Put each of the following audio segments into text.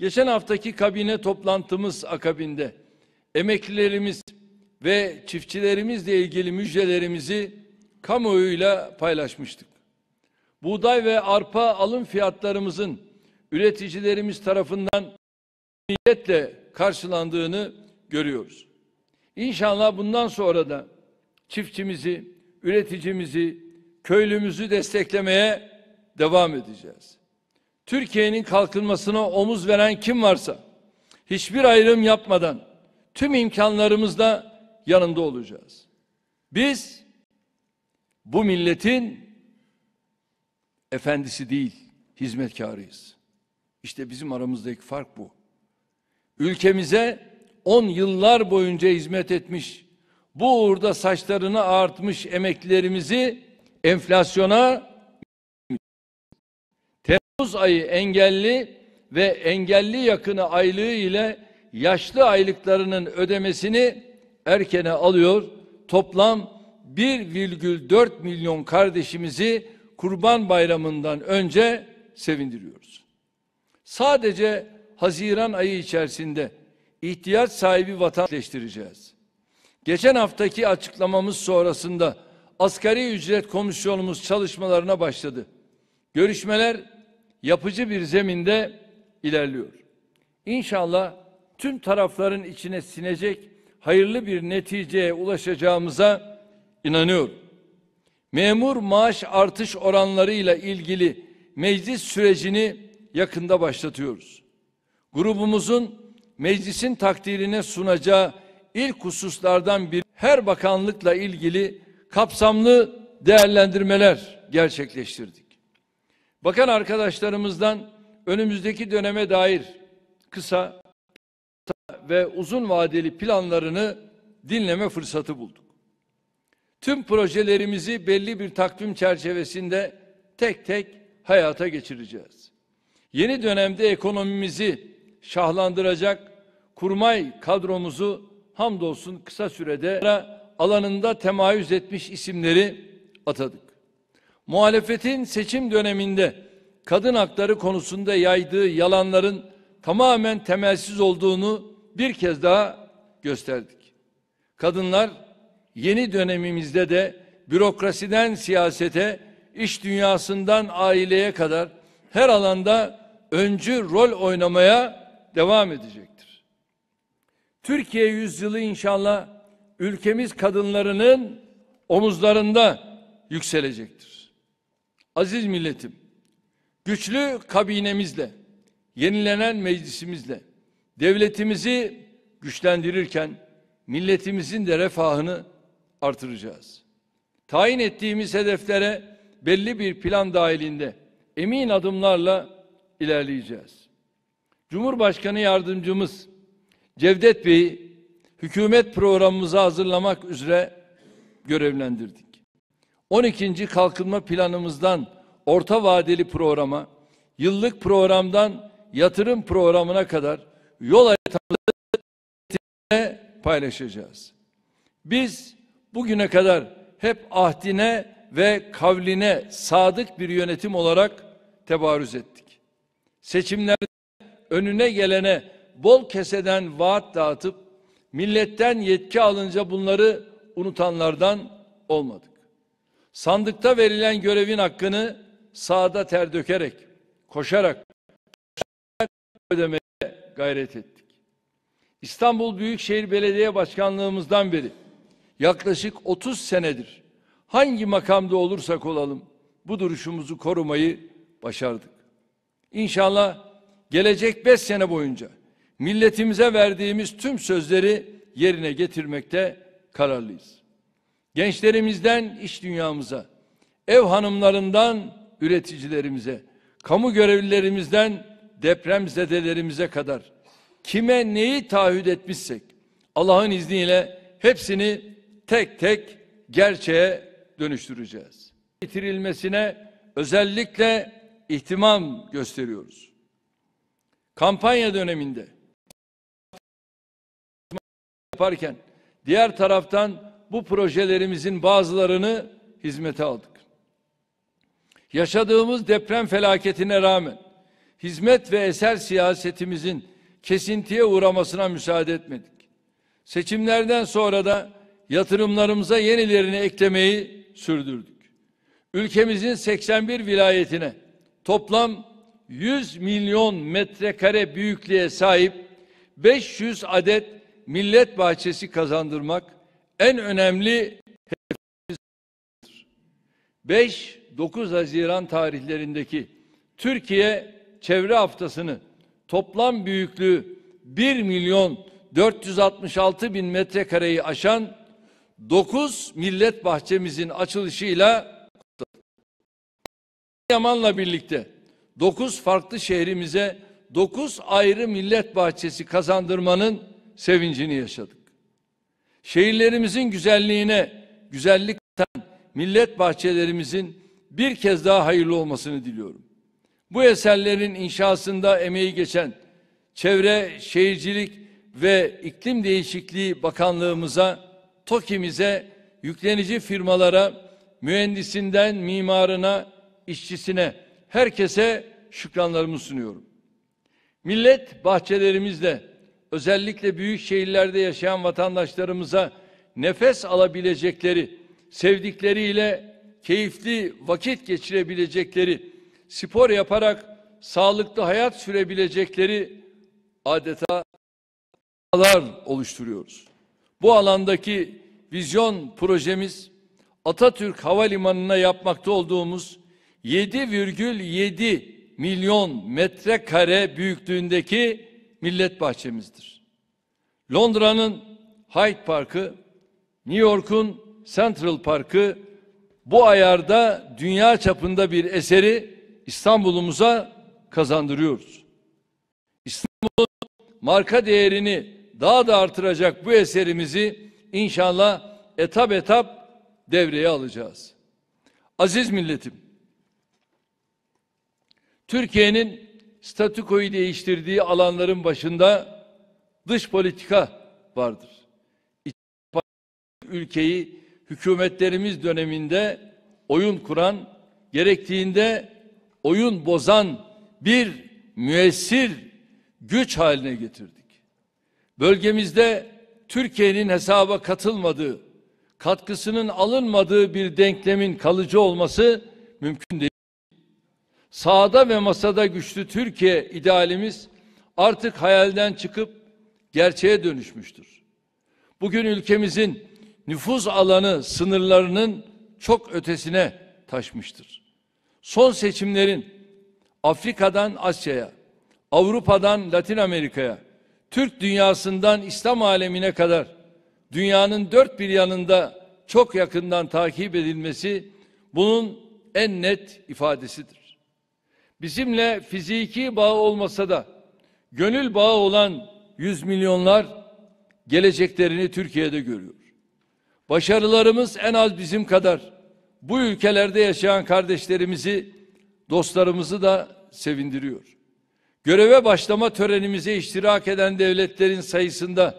Geçen haftaki kabine toplantımız akabinde emeklilerimiz ve çiftçilerimizle ilgili müjdelerimizi kamuoyuyla paylaşmıştık. Buğday ve arpa alım fiyatlarımızın üreticilerimiz tarafından niyetle karşılandığını görüyoruz. İnşallah bundan sonra da çiftçimizi, üreticimizi, köylümüzü desteklemeye devam edeceğiz. Türkiye'nin kalkınmasına omuz veren kim varsa hiçbir ayrım yapmadan tüm imkanlarımızla yanında olacağız. Biz bu milletin efendisi değil, hizmetkarıyız. İşte bizim aramızdaki fark bu. Ülkemize 10 yıllar boyunca hizmet etmiş, bu uğurda saçlarını artmış emeklerimizi enflasyona 9 ayı engelli ve engelli yakını aylığı ile yaşlı aylıklarının ödemesini erkene alıyor. Toplam 1,4 milyon kardeşimizi Kurban Bayramı'ndan önce sevindiriyoruz. Sadece Haziran ayı içerisinde ihtiyaç sahibi vatandaşleştireceğiz. Geçen haftaki açıklamamız sonrasında asgari ücret komisyonumuz çalışmalarına başladı. Görüşmeler yapıcı bir zeminde ilerliyor. İnşallah tüm tarafların içine sinecek hayırlı bir neticeye ulaşacağımıza inanıyorum. Memur maaş artış oranlarıyla ilgili meclis sürecini yakında başlatıyoruz. Grubumuzun meclisin takdirine sunacağı ilk hususlardan bir her bakanlıkla ilgili kapsamlı değerlendirmeler gerçekleştirdik. Bakan arkadaşlarımızdan önümüzdeki döneme dair kısa ve uzun vadeli planlarını dinleme fırsatı bulduk. Tüm projelerimizi belli bir takvim çerçevesinde tek tek hayata geçireceğiz. Yeni dönemde ekonomimizi şahlandıracak kurmay kadromuzu hamdolsun kısa sürede alanında temayüz etmiş isimleri atadık muhalefetin seçim döneminde kadın hakları konusunda yaydığı yalanların tamamen temelsiz olduğunu bir kez daha gösterdik. Kadınlar yeni dönemimizde de bürokrasiden siyasete, iş dünyasından aileye kadar her alanda öncü rol oynamaya devam edecektir. Türkiye yüzyılı inşallah ülkemiz kadınlarının omuzlarında yükselecektir. Aziz milletim, güçlü kabinemizle, yenilenen meclisimizle devletimizi güçlendirirken milletimizin de refahını artıracağız. Tayin ettiğimiz hedeflere belli bir plan dahilinde emin adımlarla ilerleyeceğiz. Cumhurbaşkanı yardımcımız Cevdet Bey'i hükümet programımızı hazırlamak üzere görevlendirdik. 12. kalkınma planımızdan orta vadeli programa, yıllık programdan yatırım programına kadar yol haritamızı paylaşacağız. Biz bugüne kadar hep ahdine ve kavline sadık bir yönetim olarak tebarüz ettik. Seçimlerde önüne gelene bol keseden vaat dağıtıp milletten yetki alınca bunları unutanlardan olmadık sandıkta verilen görevin hakkını sahada ter dökerek, koşarak, ödemeye gayret ettik. İstanbul Büyükşehir Belediye Başkanlığımızdan beri yaklaşık 30 senedir hangi makamda olursak olalım bu duruşumuzu korumayı başardık. İnşallah gelecek 5 sene boyunca milletimize verdiğimiz tüm sözleri yerine getirmekte kararlıyız. Gençlerimizden iş dünyamıza, ev hanımlarından üreticilerimize, kamu görevlilerimizden deprem zedelerimize kadar kime neyi taahhüt etmişsek Allah'ın izniyle hepsini tek tek gerçeğe dönüştüreceğiz. Getirilmesine özellikle ihtimam gösteriyoruz. Kampanya döneminde yaparken diğer taraftan bu projelerimizin bazılarını hizmete aldık. Yaşadığımız deprem felaketine rağmen hizmet ve eser siyasetimizin kesintiye uğramasına müsaade etmedik. Seçimlerden sonra da yatırımlarımıza yenilerini eklemeyi sürdürdük. Ülkemizin 81 vilayetine toplam 100 milyon metrekare büyüklüğe sahip 500 adet millet bahçesi kazandırmak en önemli hedefimizdir. 5-9 Haziran tarihlerindeki Türkiye Çevre Haftası'nı toplam büyüklüğü 1 milyon 466 bin metrekareyi aşan 9 millet bahçemizin açılışıyla Yaman'la birlikte 9 farklı şehrimize 9 ayrı millet bahçesi kazandırmanın sevincini yaşadık. Şehirlerimizin güzelliğine güzellik katan millet bahçelerimizin bir kez daha hayırlı olmasını diliyorum. Bu eserlerin inşasında emeği geçen Çevre, Şehircilik ve İklim Değişikliği Bakanlığımıza, TOKİ'mize, yüklenici firmalara, mühendisinden mimarına, işçisine, herkese şükranlarımı sunuyorum. Millet bahçelerimizle özellikle büyük şehirlerde yaşayan vatandaşlarımıza nefes alabilecekleri, sevdikleriyle keyifli vakit geçirebilecekleri, spor yaparak sağlıklı hayat sürebilecekleri adeta alan oluşturuyoruz. Bu alandaki vizyon projemiz Atatürk Havalimanı'na yapmakta olduğumuz 7,7 milyon metrekare büyüklüğündeki millet bahçemizdir. Londra'nın Hyde Parkı, New York'un Central Parkı bu ayarda dünya çapında bir eseri İstanbul'umuza kazandırıyoruz. İstanbul'un marka değerini daha da artıracak bu eserimizi inşallah etap etap devreye alacağız. Aziz milletim, Türkiye'nin statükoyu değiştirdiği alanların başında dış politika vardır. Ülkeyi hükümetlerimiz döneminde oyun kuran, gerektiğinde oyun bozan bir müessir güç haline getirdik. Bölgemizde Türkiye'nin hesaba katılmadığı, katkısının alınmadığı bir denklemin kalıcı olması mümkün değil. Sağda ve masada güçlü Türkiye idealimiz artık hayalden çıkıp gerçeğe dönüşmüştür. Bugün ülkemizin nüfuz alanı sınırlarının çok ötesine taşmıştır. Son seçimlerin Afrika'dan Asya'ya, Avrupa'dan Latin Amerika'ya, Türk dünyasından İslam alemine kadar dünyanın dört bir yanında çok yakından takip edilmesi bunun en net ifadesidir. Bizimle fiziki bağ olmasa da gönül bağı olan yüz milyonlar geleceklerini Türkiye'de görüyor. Başarılarımız en az bizim kadar bu ülkelerde yaşayan kardeşlerimizi, dostlarımızı da sevindiriyor. Göreve başlama törenimize iştirak eden devletlerin sayısında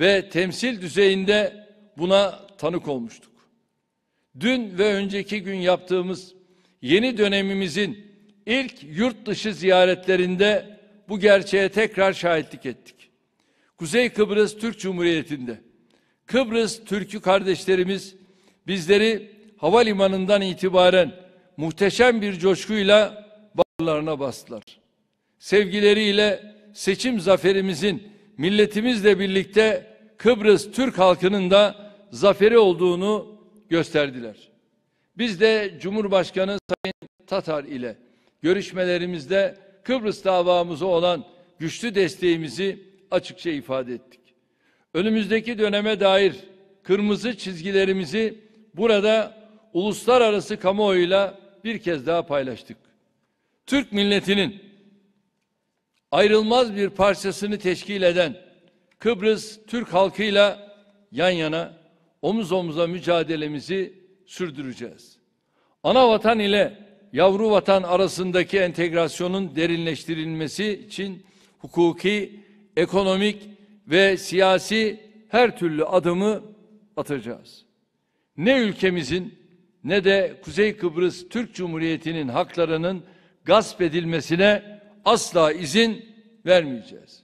ve temsil düzeyinde buna tanık olmuştuk. Dün ve önceki gün yaptığımız yeni dönemimizin ilk yurt dışı ziyaretlerinde bu gerçeğe tekrar şahitlik ettik. Kuzey Kıbrıs Türk Cumhuriyeti'nde Kıbrıs Türk'ü kardeşlerimiz bizleri havalimanından itibaren muhteşem bir coşkuyla bağlarına bastılar. Sevgileriyle seçim zaferimizin milletimizle birlikte Kıbrıs Türk halkının da zaferi olduğunu gösterdiler. Biz de Cumhurbaşkanı Sayın Tatar ile görüşmelerimizde Kıbrıs davamızı olan güçlü desteğimizi açıkça ifade ettik. Önümüzdeki döneme dair kırmızı çizgilerimizi burada uluslararası kamuoyuyla bir kez daha paylaştık. Türk milletinin ayrılmaz bir parçasını teşkil eden Kıbrıs Türk halkıyla yan yana omuz omuza mücadelemizi sürdüreceğiz. Ana vatan ile yavru vatan arasındaki entegrasyonun derinleştirilmesi için hukuki, ekonomik ve siyasi her türlü adımı atacağız. Ne ülkemizin ne de Kuzey Kıbrıs Türk Cumhuriyeti'nin haklarının gasp edilmesine asla izin vermeyeceğiz.